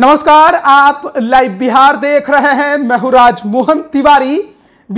नमस्कार आप लाइव बिहार देख रहे हैं महूराज मोहन तिवारी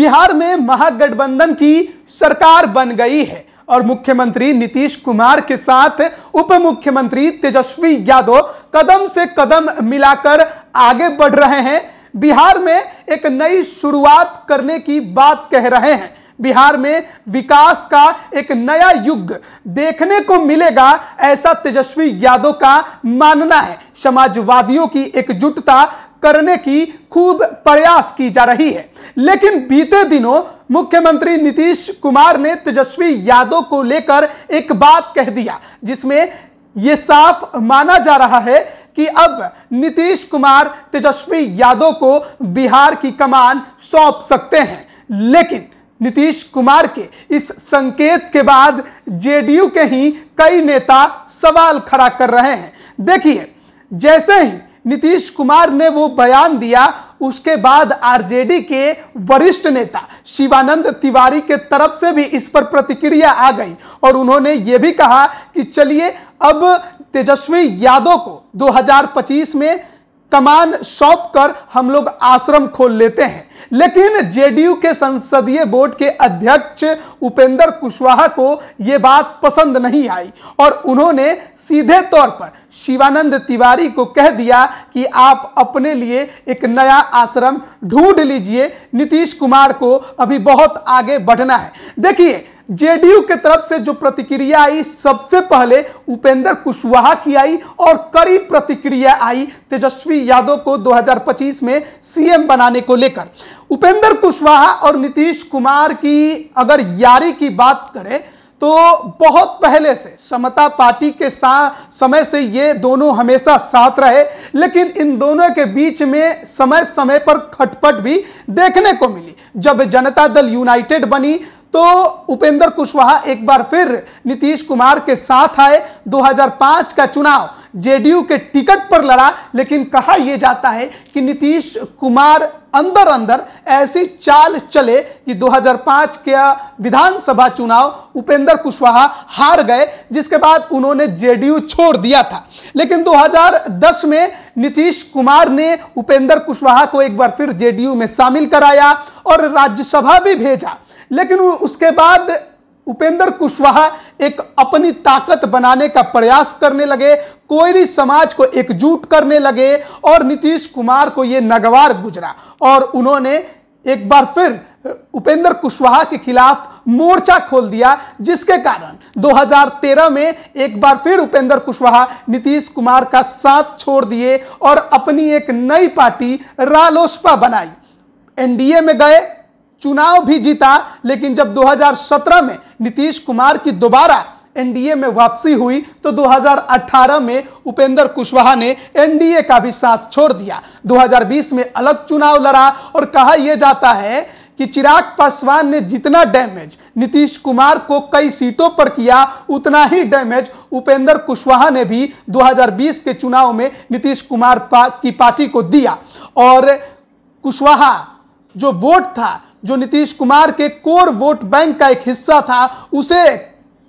बिहार में महागठबंधन की सरकार बन गई है और मुख्यमंत्री नीतीश कुमार के साथ उप मुख्यमंत्री तेजस्वी यादव कदम से कदम मिलाकर आगे बढ़ रहे हैं बिहार में एक नई शुरुआत करने की बात कह रहे हैं बिहार में विकास का एक नया युग देखने को मिलेगा ऐसा तेजस्वी यादव का मानना है समाजवादियों की एकजुटता करने की खूब प्रयास की जा रही है लेकिन बीते दिनों मुख्यमंत्री नीतीश कुमार ने तेजस्वी यादव को लेकर एक बात कह दिया जिसमें यह साफ माना जा रहा है कि अब नीतीश कुमार तेजस्वी यादव को बिहार की कमान सौंप सकते हैं लेकिन नीतीश कुमार के इस संकेत के बाद जेडीयू के ही कई नेता सवाल खड़ा कर रहे हैं देखिए जैसे ही नीतीश कुमार ने वो बयान दिया उसके बाद आरजेडी के वरिष्ठ नेता शिवानंद तिवारी के तरफ से भी इस पर प्रतिक्रिया आ गई और उन्होंने ये भी कहा कि चलिए अब तेजस्वी यादव को 2025 में कमान सौंप कर हम लोग आश्रम खोल लेते हैं लेकिन जेडीयू के संसदीय बोर्ड के अध्यक्ष उपेंद्र कुशवाहा को यह बात पसंद नहीं आई और उन्होंने सीधे तौर पर शिवानंद तिवारी को कह दिया कि आप अपने लिए एक नया आश्रम ढूंढ लीजिए नीतीश कुमार को अभी बहुत आगे बढ़ना है देखिए जेडीयू के तरफ से जो प्रतिक्रिया आई सबसे पहले उपेंद्र कुशवाहा की आई और कड़ी प्रतिक्रिया आई तेजस्वी यादव को 2025 में सीएम बनाने को लेकर उपेंद्र कुशवाहा और नीतीश कुमार की अगर यारी की बात करें तो बहुत पहले से समता पार्टी के साथ समय से ये दोनों हमेशा साथ रहे लेकिन इन दोनों के बीच में समय समय पर खटपट भी देखने को मिली जब जनता दल यूनाइटेड बनी तो उपेंद्र कुशवाहा एक बार फिर नीतीश कुमार के साथ आए 2005 का चुनाव जेडीयू के टिकट पर लड़ा लेकिन कहा यह जाता है कि नीतीश कुमार अंदर अंदर ऐसी चाल चले कि 2005 के विधानसभा चुनाव उपेंद्र कुशवाहा हार गए जिसके बाद उन्होंने जेडीयू छोड़ दिया था लेकिन 2010 में नीतीश कुमार ने उपेंद्र कुशवाहा को एक बार फिर जेडीयू में शामिल कराया और राज्यसभा भी भेजा लेकिन उसके बाद उपेंद्र कुशवाहा एक अपनी ताकत बनाने का प्रयास करने लगे कोयरी समाज को एकजुट करने लगे और नीतीश कुमार को ये नगवार गुजरा और उन्होंने एक बार फिर उपेंद्र कुशवाहा के खिलाफ मोर्चा खोल दिया जिसके कारण 2013 में एक बार फिर उपेंद्र कुशवाहा नीतीश कुमार का साथ छोड़ दिए और अपनी एक नई पार्टी रालोसपा बनाई एनडीए में गए चुनाव भी जीता लेकिन जब 2017 में नीतीश कुमार की दोबारा एनडीए में वापसी हुई तो 2018 में उपेंद्र कुशवाहा ने एनडीए का भी साथ छोड़ दिया 2020 में अलग चुनाव लड़ा और कहा यह जाता है कि चिराग पासवान ने जितना डैमेज नीतीश कुमार को कई सीटों पर किया उतना ही डैमेज उपेंद्र कुशवाहा ने भी 2020 के चुनाव में नीतीश कुमार पा, की पार्टी को दिया और कुशवाहा जो वोट था जो नीतीश कुमार के कोर वोट बैंक का एक हिस्सा था उसे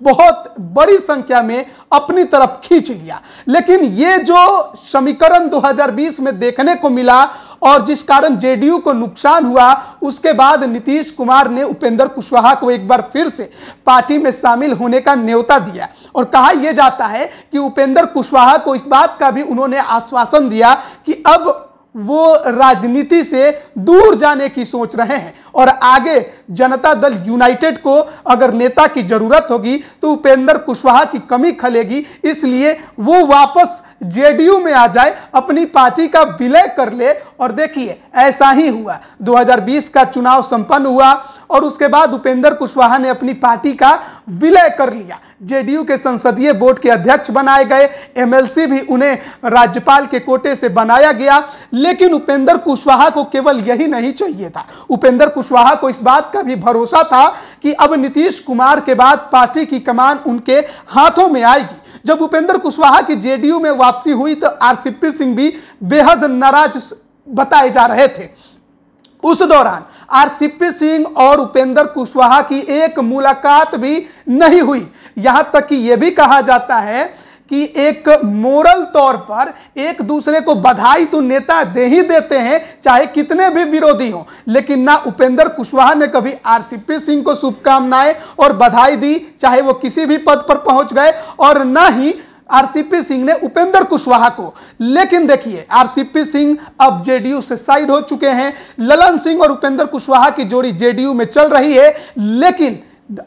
बहुत बड़ी संख्या में अपनी तरफ खींच लिया लेकिन ये जो समीकरण 2020 में देखने को मिला और जिस कारण जेडीयू को नुकसान हुआ उसके बाद नीतीश कुमार ने उपेंद्र कुशवाहा को एक बार फिर से पार्टी में शामिल होने का न्योता दिया और कहा यह जाता है कि उपेंद्र कुशवाहा को इस बात का भी उन्होंने आश्वासन दिया कि अब वो राजनीति से दूर जाने की सोच रहे हैं और आगे जनता दल यूनाइटेड को अगर नेता की जरूरत होगी तो उपेंद्र कुशवाहा की कमी खलेगी इसलिए वो वापस जेडीयू में आ जाए अपनी पार्टी का विलय कर ले और देखिए ऐसा ही हुआ 2020 का चुनाव संपन्न हुआ और उसके बाद उपेंद्र कुशवाहा ने अपनी पार्टी का विलय कर लिया जेडीयू के संसदीय बोर्ड के अध्यक्ष बनाए गए एमएलसी भी उन्हें राज्यपाल के कोटे से बनाया गया लेकिन उपेंद्र कुशवाहा को केवल यही नहीं चाहिए था उपेंद्र कुशवाहा को इस बात का भी भरोसा था कि अब नीतीश कुमार के बाद पार्टी की कमान उनके हाथों में आएगी जब उपेंद्र कुशवाहा की जेडीयू में वापसी हुई तो आरसीपी सिंह भी बेहद नाराज बताए जा रहे थे उस दौरान आरसीपी सिंह और उपेंद्र कुशवाहा की एक मुलाकात भी नहीं हुई यहां तक कि यह भी कहा जाता है कि एक मोरल तौर पर एक दूसरे को बधाई तो नेता दे ही देते हैं चाहे कितने भी विरोधी हों लेकिन ना उपेंद्र कुशवाहा ने कभी आरसीपी सिंह को शुभकामनाएं और बधाई दी चाहे वो किसी भी पद पर पहुंच गए और ना ही आरसीपी सिंह ने उपेंद्र कुशवाहा को लेकिन देखिए आरसीपी सिंह अब जेडीयू से साइड हो चुके हैं ललन सिंह और उपेंद्र कुशवाहा की जोड़ी जेडीयू में चल रही है लेकिन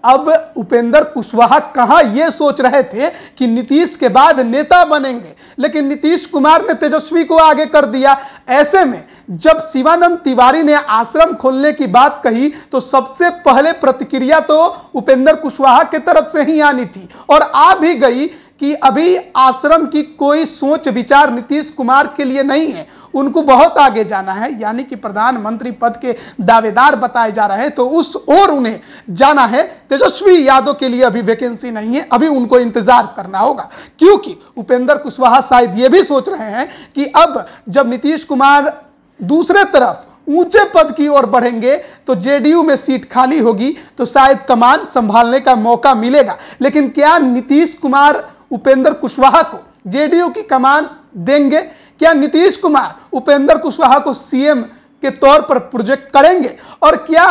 अब उपेंद्र कुशवाहा कहाँ ये सोच रहे थे कि नीतीश के बाद नेता बनेंगे लेकिन नीतीश कुमार ने तेजस्वी को आगे कर दिया ऐसे में जब शिवानंद तिवारी ने आश्रम खोलने की बात कही तो सबसे पहले प्रतिक्रिया तो उपेंद्र कुशवाहा के तरफ से ही आनी थी और आ भी गई कि अभी आश्रम की कोई सोच विचार नीतीश कुमार के लिए नहीं है उनको बहुत आगे जाना है यानी कि प्रधानमंत्री पद के दावेदार बताए जा रहे हैं तो उस ओर उन्हें जाना है तेजस्वी यादव के लिए अभी वैकेंसी नहीं है अभी उनको इंतजार करना होगा क्योंकि उपेंद्र कुशवाहा शायद ये भी सोच रहे हैं कि अब जब नीतीश कुमार दूसरे तरफ ऊंचे पद की ओर बढ़ेंगे तो जेडीयू में सीट खाली होगी तो शायद कमान संभालने का मौका मिलेगा लेकिन क्या नीतीश कुमार उपेंद्र कुशवाहा को जेडीयू की कमान देंगे क्या नीतीश कुमार उपेंद्र कुशवाहा को सीएम के तौर पर प्रोजेक्ट करेंगे और क्या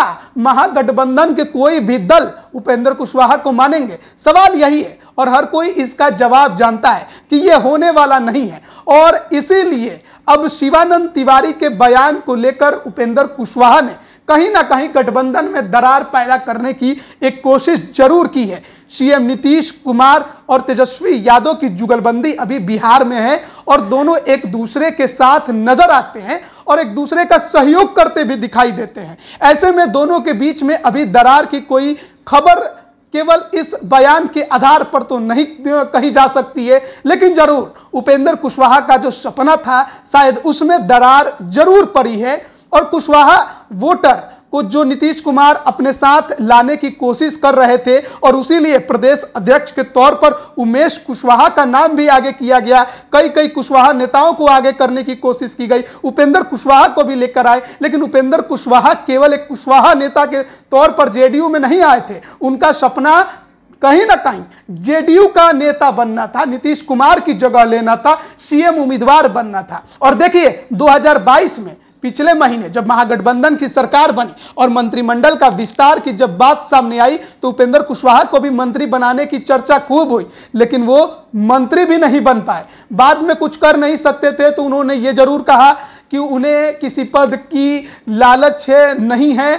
महागठबंधन के कोई भी दल उपेंद्र कुशवाहा को मानेंगे सवाल यही है और हर कोई इसका जवाब जानता है कि यह होने वाला नहीं है और इसीलिए अब शिवानंद तिवारी के बयान को लेकर उपेंद्र कुशवाहा ने कहीं ना कहीं गठबंधन में दरार पैदा करने की एक कोशिश जरूर की है सीएम नीतीश कुमार और तेजस्वी यादव की जुगलबंदी अभी बिहार में है और दोनों एक दूसरे के साथ नजर आते हैं और एक दूसरे का सहयोग करते भी दिखाई देते हैं ऐसे में दोनों के बीच में अभी दरार की कोई खबर केवल इस बयान के आधार पर तो नहीं कही जा सकती है लेकिन जरूर उपेंद्र कुशवाहा का जो सपना था शायद उसमें दरार जरूर पड़ी है और कुशवाहा वोटर को जो नीतीश कुमार अपने साथ लाने की कोशिश कर रहे थे और उसीलिए प्रदेश अध्यक्ष के तौर पर उमेश कुशवाहा का नाम भी आगे किया गया कई कई कुशवाहा नेताओं को आगे करने की कोशिश की गई उपेंद्र कुशवाहा को भी लेकर आए लेकिन उपेंद्र कुशवाहा केवल एक कुशवाहा नेता के तौर पर जेडीयू में नहीं आए थे उनका सपना कहीं ना कहीं जेडीयू का नेता बनना था नीतीश कुमार की जगह लेना था सीएम उम्मीदवार बनना था और देखिए 2022 में पिछले महीने जब महागठबंधन की सरकार बनी और मंत्रिमंडल का विस्तार की जब बात सामने आई तो उपेंद्र कुशवाहा को भी मंत्री बनाने की चर्चा खूब हुई लेकिन वो मंत्री भी नहीं बन पाए बाद में कुछ कर नहीं सकते थे तो उन्होंने ये जरूर कहा कि उन्हें किसी पद की लालच है नहीं है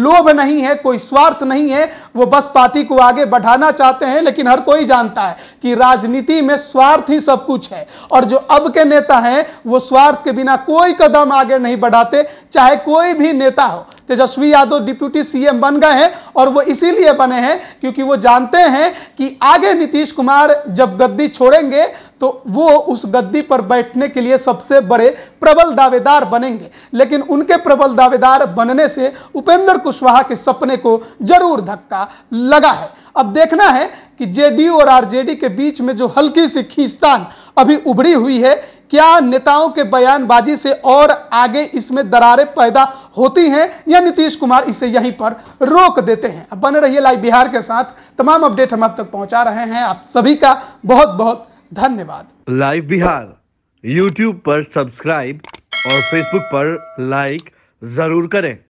लोभ नहीं है कोई स्वार्थ नहीं है वो बस पार्टी को आगे बढ़ाना चाहते हैं लेकिन हर कोई जानता है कि राजनीति में स्वार्थ ही सब कुछ है और जो अब के नेता हैं वो स्वार्थ के बिना कोई कदम आगे नहीं बढ़ाते चाहे कोई भी नेता हो तेजस्वी यादव डिप्यूटी सीएम बन गए हैं और वो इसीलिए बने हैं क्योंकि वो जानते हैं कि आगे नीतीश कुमार जब गद्दी छोड़ेंगे तो वो उस गद्दी पर बैठने के लिए सबसे बड़े प्रबल दावेदार बनेंगे लेकिन उनके प्रबल दावेदार बनने से उपेंद्र कुशवाहा के सपने को जरूर धक्का लगा है अब देखना है कि जेडीयू और आरजेडी के बीच में जो हल्की सी खींचतान अभी उभरी हुई है क्या नेताओं के बयानबाजी से और आगे इसमें दरारें पैदा होती हैं या नीतीश कुमार इसे यहीं पर रोक देते हैं अब बने रहिए लाइव बिहार के साथ तमाम अपडेट हम आप तक पहुंचा रहे हैं आप सभी का बहुत बहुत धन्यवाद लाइव बिहार यूट्यूब पर सब्सक्राइब और फेसबुक पर लाइक जरूर करें